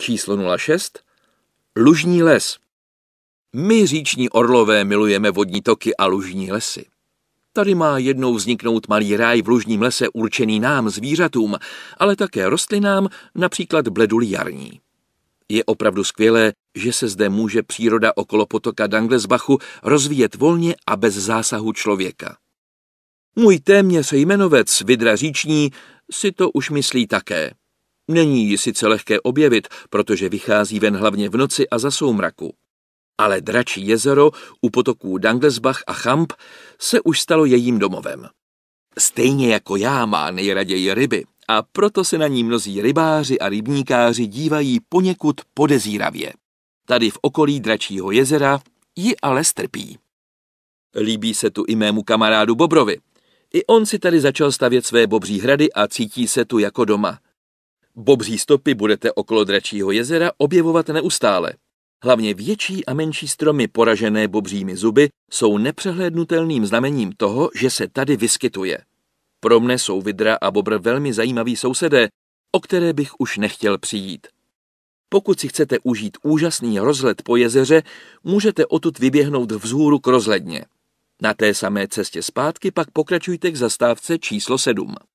číslo 06 Lužní les. My, říční orlové, milujeme vodní toky a lužní lesy. Tady má jednou vzniknout malý ráj v lužním lese určený nám, zvířatům, ale také rostlinám, například bledul jarní. Je opravdu skvělé, že se zde může příroda okolo potoka Danglesbachu rozvíjet volně a bez zásahu člověka. Můj téměř jmenovec Vidra Říční si to už myslí také. Není ji sice lehké objevit, protože vychází ven hlavně v noci a za soumraku. Ale dračí jezero u potoků Danglesbach a Champ se už stalo jejím domovem. Stejně jako já má nejraději ryby a proto se na ní mnozí rybáři a rybníkáři dívají poněkud podezíravě. Tady v okolí dračího jezera ji ale strpí. Líbí se tu i mému kamarádu Bobrovi. I on si tady začal stavět své bobří hrady a cítí se tu jako doma – Bobří stopy budete okolo Dračího jezera objevovat neustále. Hlavně větší a menší stromy poražené bobřími zuby jsou nepřehlédnutelným znamením toho, že se tady vyskytuje. Pro mne jsou vidra a bobr velmi zajímaví sousedé, o které bych už nechtěl přijít. Pokud si chcete užít úžasný rozhled po jezeře, můžete odtud vyběhnout vzhůru k rozhledně. Na té samé cestě zpátky pak pokračujte k zastávce číslo 7.